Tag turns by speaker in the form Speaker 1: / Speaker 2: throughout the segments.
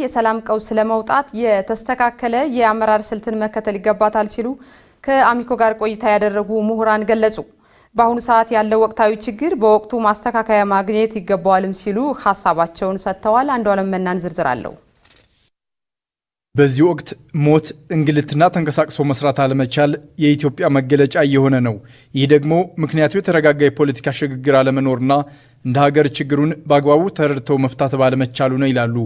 Speaker 1: ከዚህ የሰላም ቀውስ ለመውጣት የተስተካከለ የአመራር ስልትን መከተል ይገባታል ሲሉ ከአሚኮ ጋር ቆይታ ያደረጉ ምሁራን ገለጹ። በአሁኑ ሰዓት ያለው ወቅታዊ ችግር በወቅቱ ማስተካከያ ማግኘት ይገባዋልም ሲሉ ሀሳባቸውን ሰጥተዋል። አንዷለም መናን ዝርዝር አለው። በዚህ ወቅት ሞት፣ እንግልትና ተንቀሳቅሶ መስራት አለመቻል የኢትዮጵያ መገለጫ እየሆነ ነው። ይህ ደግሞ ምክንያቱ የተረጋጋ የፖለቲካ ሽግግር አለመኖርና እንደ ሀገር ችግሩን በአግባቡ ተረድተው መፍታት ባለመቻሉ ነው ይላሉ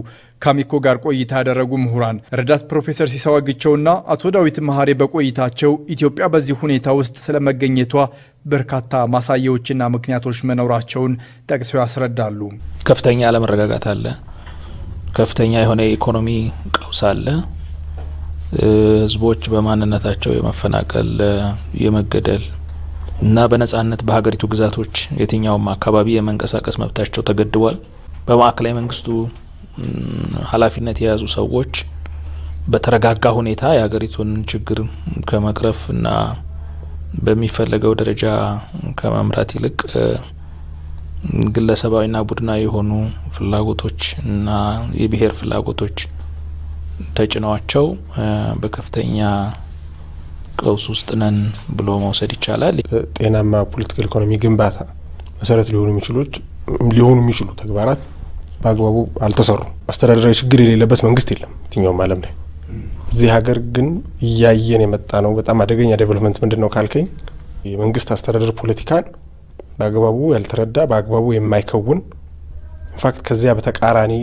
Speaker 1: ካሚኮ ጋር ቆይታ ያደረጉ ምሁራን። ረዳት ፕሮፌሰር ሲሳዋ ግቸውና አቶ ዳዊት መሐሬ በቆይታቸው ኢትዮጵያ በዚህ ሁኔታ ውስጥ ስለመገኘቷ በርካታ ማሳያዎችና ምክንያቶች መኖራቸውን
Speaker 2: ጠቅሰው ያስረዳሉ። ከፍተኛ አለመረጋጋት አለ ከፍተኛ የሆነ የኢኮኖሚ ቀውስ አለ። ህዝቦች በማንነታቸው የመፈናቀል፣ የመገደል እና በነጻነት በሀገሪቱ ግዛቶች የትኛውም አካባቢ የመንቀሳቀስ መብታቸው ተገድቧል። በማዕከላዊ መንግስቱ ኃላፊነት የያዙ ሰዎች በተረጋጋ ሁኔታ የሀገሪቱን ችግር ከመቅረፍ እና በሚፈለገው ደረጃ ከመምራት ይልቅ ግለሰባዊና ቡድናዊ የሆኑ ፍላጎቶች እና የብሄር ፍላጎቶች ተጭነዋቸው በከፍተኛ ቀውስ ውስጥ ነን ብሎ መውሰድ ይቻላል። ጤናማ ፖለቲካል ኢኮኖሚ ግንባታ መሰረት ሊሆኑ
Speaker 3: የሚችሎች ሊሆኑ የሚችሉ ተግባራት በአግባቡ አልተሰሩ አስተዳደራዊ ችግር የሌለበት መንግስት የለም የትኛውም ዓለም ላይ። እዚህ ሀገር ግን እያየን የመጣ ነው በጣም አደገኛ ዴቨሎፕመንት ምንድን ነው ካልከኝ የመንግስት አስተዳደር ፖለቲካን በአግባቡ ያልተረዳ በአግባቡ የማይከውን ኢንፋክት ከዚያ በተቃራኒ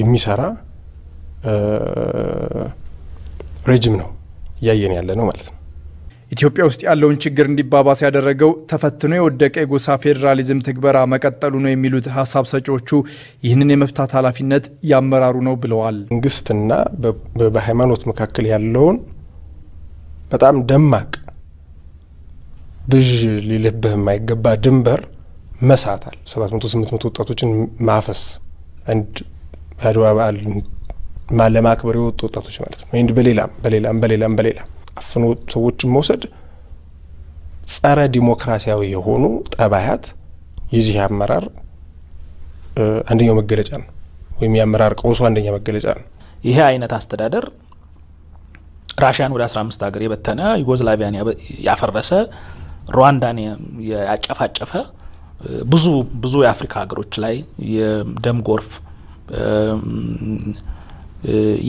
Speaker 1: የሚሰራ ሬጅም ነው እያየን ያለ ነው ማለት ነው። ኢትዮጵያ ውስጥ ያለውን ችግር እንዲባባስ ያደረገው ተፈትኖ የወደቀ የጎሳ ፌዴራሊዝም ትግበራ መቀጠሉ ነው የሚሉት ሀሳብ ሰጪዎቹ ይህንን የመፍታት ኃላፊነት ያመራሩ ነው ብለዋል። መንግስትና በሃይማኖት መካከል ያለውን
Speaker 3: በጣም ደማቅ ብዥ ሊልብህ የማይገባ ድንበር መሳታል 7800 ወጣቶችን ማፈስ አንድ አድዋ በዓል ለማክበር የወጡ ወጣቶች ማለት ነው። ወይ በሌላም በሌላም በሌላም በሌላም አፍኖ ሰዎችን መውሰድ ጸረ ዲሞክራሲያዊ የሆኑ ጠባያት የዚህ አመራር አንደኛው መገለጫ ነው፣
Speaker 2: ወይም የአመራር ቀውሱ አንደኛ መገለጫ ነው። ይሄ አይነት አስተዳደር ራሽያን ወደ 15 ሀገር የበተነ ዩጎዝላቪያን ያፈረሰ ሩዋንዳን ያጨፋጨፈ ብዙ ብዙ የአፍሪካ ሀገሮች ላይ የደም ጎርፍ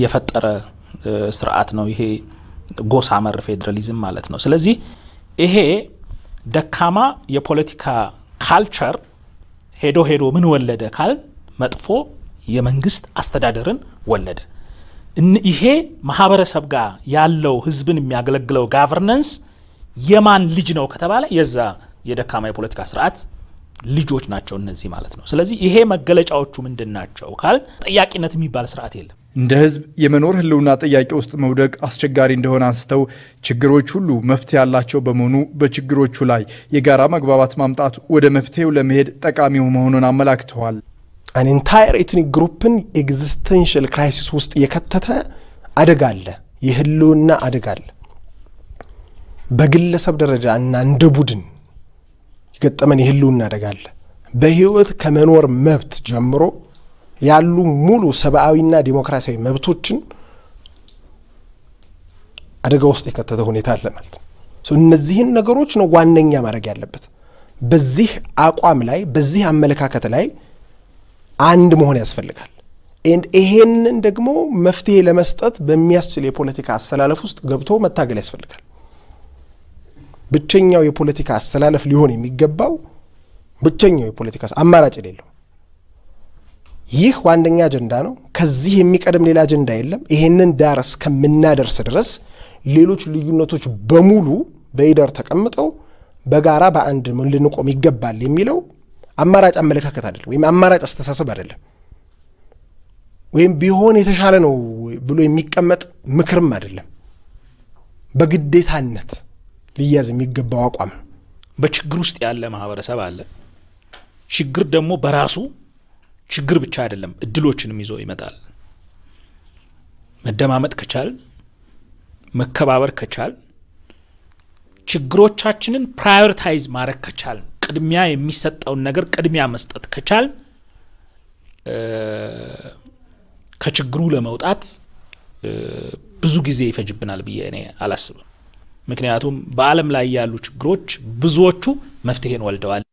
Speaker 2: የፈጠረ ስርዓት ነው። ይሄ ጎሳ መር ፌዴራሊዝም ማለት ነው። ስለዚህ ይሄ ደካማ የፖለቲካ ካልቸር ሄዶ ሄዶ ምን ወለደ ካል መጥፎ የመንግስት አስተዳደርን ወለደ። ይሄ ማህበረሰብ ጋር ያለው ህዝብን የሚያገለግለው ጋቨርነንስ የማን ልጅ ነው ከተባለ የዛ የደካማ የፖለቲካ ስርዓት ልጆች ናቸው እነዚህ ማለት ነው። ስለዚህ ይሄ መገለጫዎቹ ምንድን ናቸው ካል ጠያቂነት የሚባል ስርዓት የለም።
Speaker 1: እንደ ህዝብ የመኖር ህልውና ጥያቄ ውስጥ መውደቅ አስቸጋሪ እንደሆነ አንስተው ችግሮች ሁሉ መፍትሄ ያላቸው በመሆኑ በችግሮቹ ላይ የጋራ መግባባት ማምጣት ወደ መፍትሄው ለመሄድ ጠቃሚው መሆኑን አመላክተዋል። አን ኢንታየር ኤትኒክ ግሩፕን
Speaker 3: ኤግዚስተንሽል ክራይሲስ ውስጥ የከተተ አደጋ አለ፣ የህልውና አደጋ አለ። በግለሰብ ደረጃ እና እንደ ቡድን የገጠመን የህልውና አደጋ አለ። በህይወት ከመኖር መብት ጀምሮ ያሉ ሙሉ ሰብአዊና ዲሞክራሲያዊ መብቶችን አደጋ ውስጥ የከተተ ሁኔታ አለ ማለት ነው። እነዚህን ነገሮች ነው ዋነኛ ማድረግ ያለበት። በዚህ አቋም ላይ በዚህ አመለካከት ላይ አንድ መሆን ያስፈልጋል። ይሄንን ደግሞ መፍትሄ ለመስጠት በሚያስችል የፖለቲካ አሰላለፍ ውስጥ ገብቶ መታገል ያስፈልጋል። ብቸኛው የፖለቲካ አስተላለፍ ሊሆን የሚገባው ብቸኛው የፖለቲካ አማራጭ የሌለው ይህ ዋንደኛ አጀንዳ ነው። ከዚህ የሚቀድም ሌላ አጀንዳ የለም። ይሄንን ዳር እስከምናደርስ ድረስ ሌሎች ልዩነቶች በሙሉ በኢደር ተቀምጠው በጋራ በአንድ ልንቆም ይገባል የሚለው አማራጭ አመለካከት አይደለም፣ ወይም አማራጭ አስተሳሰብ አይደለም፣ ወይም ቢሆን የተሻለ ነው ብሎ የሚቀመጥ ምክርም አይደለም።
Speaker 2: በግዴታነት ሊያዝ የሚገባው አቋም በችግር ውስጥ ያለ ማህበረሰብ አለ። ችግር ደግሞ በራሱ ችግር ብቻ አይደለም፣ እድሎችንም ይዞ ይመጣል። መደማመጥ ከቻል መከባበር ከቻል ችግሮቻችንን ፕራዮሪታይዝ ማድረግ ከቻል ቅድሚያ የሚሰጠውን ነገር ቅድሚያ መስጠት ከቻል ከችግሩ ለመውጣት ብዙ ጊዜ ይፈጅብናል ብዬ እኔ አላስብም። ምክንያቱም በዓለም ላይ ያሉ ችግሮች ብዙዎቹ መፍትሄን ወልደዋል።